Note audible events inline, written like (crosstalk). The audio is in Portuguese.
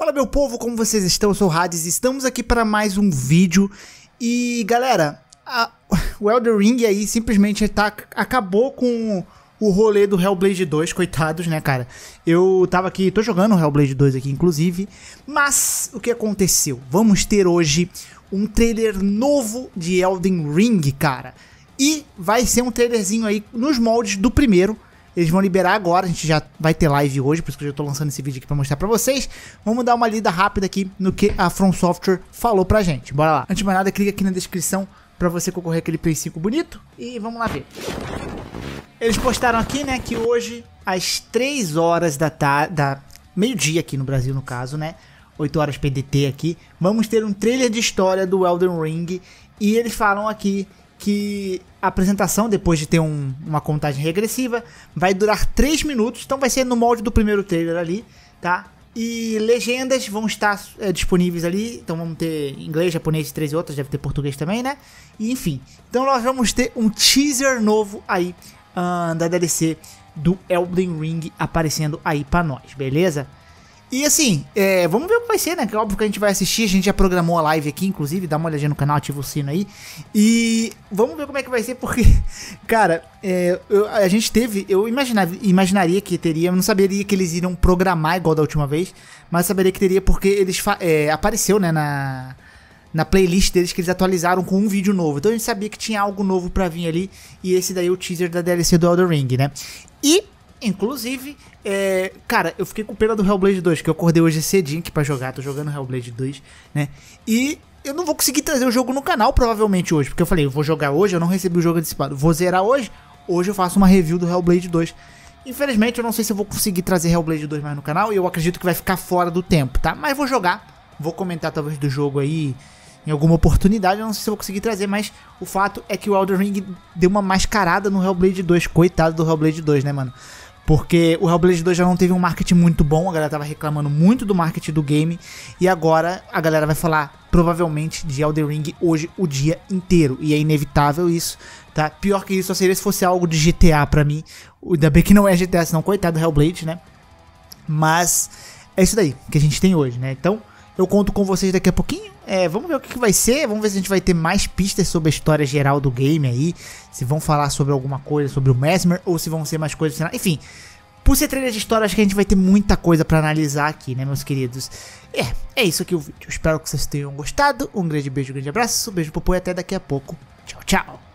Fala meu povo, como vocês estão? Eu sou o Hades, estamos aqui para mais um vídeo e galera, a, (laughs) o Elder Ring aí simplesmente tá, acabou com o rolê do Hellblade 2, coitados, né, cara? Eu tava aqui, tô jogando o Hellblade 2 aqui, inclusive. Mas o que aconteceu? Vamos ter hoje um trailer novo de Elden Ring, cara. E vai ser um trailerzinho aí nos moldes do primeiro, eles vão liberar agora, a gente já vai ter live hoje, por isso que eu já tô lançando esse vídeo aqui pra mostrar pra vocês. Vamos dar uma lida rápida aqui no que a From Software falou pra gente. Bora lá. Antes de mais nada, clica aqui na descrição pra você concorrer aquele Play 5 bonito. E vamos lá ver. Eles postaram aqui, né, que hoje, às 3 horas da tarde, da meio-dia aqui no Brasil, no caso, né, 8 horas PDT aqui, vamos ter um trailer de história do Elden Ring. E eles falam aqui que a apresentação, depois de ter um, uma contagem regressiva, vai durar 3 minutos, então vai ser no molde do primeiro trailer ali, tá? E legendas vão estar é, disponíveis ali, então vamos ter inglês, japonês, três e outras, deve ter português também, né? E, enfim, então nós vamos ter um teaser novo aí uh, da DLC do Elden Ring aparecendo aí para nós, beleza? E assim, é, vamos ver o que vai ser, né? Que óbvio que a gente vai assistir, a gente já programou a live aqui, inclusive, dá uma olhadinha no canal, ativa o sino aí. E vamos ver como é que vai ser, porque, (laughs) cara, é, eu, a gente teve. Eu imaginava, imaginaria que teria, eu não saberia que eles iriam programar igual da última vez, mas saberia que teria porque eles é, apareceu, né, na, na playlist deles que eles atualizaram com um vídeo novo. Então a gente sabia que tinha algo novo para vir ali, e esse daí é o teaser da DLC do Elder Ring, né? E Inclusive, é, cara, eu fiquei com pena do Hellblade 2, que eu acordei hoje cedinho aqui pra jogar, tô jogando Hellblade 2, né? E eu não vou conseguir trazer o jogo no canal provavelmente hoje, porque eu falei, eu vou jogar hoje, eu não recebi o jogo antecipado, vou zerar hoje, hoje eu faço uma review do Hellblade 2. Infelizmente, eu não sei se eu vou conseguir trazer Hellblade 2 mais no canal, e eu acredito que vai ficar fora do tempo, tá? Mas vou jogar, vou comentar talvez do jogo aí em alguma oportunidade, eu não sei se eu vou conseguir trazer, mas o fato é que o Elden Ring deu uma mascarada no Hellblade 2, coitado do Hellblade 2, né, mano? Porque o Hellblade 2 já não teve um marketing muito bom, a galera tava reclamando muito do marketing do game, e agora a galera vai falar provavelmente de Elden Ring hoje o dia inteiro, e é inevitável isso, tá? Pior que isso só seria se fosse algo de GTA para mim, ainda bem que não é GTA, senão coitado do Hellblade, né? Mas é isso daí que a gente tem hoje, né? Então, eu conto com vocês daqui a pouquinho. É, vamos ver o que, que, vai ser. Vamos ver se a gente vai ter mais pistas sobre a história geral do game aí. Se vão falar sobre alguma coisa, sobre o Mesmer, ou se vão ser mais coisas. Enfim, por ser trilha de história, acho que a gente vai ter muita coisa para analisar aqui, né, meus queridos? É, é isso aqui o vídeo. Espero que vocês tenham gostado. Um grande beijo, um grande abraço. Um beijo, popô e até daqui a pouco. Tchau, tchau.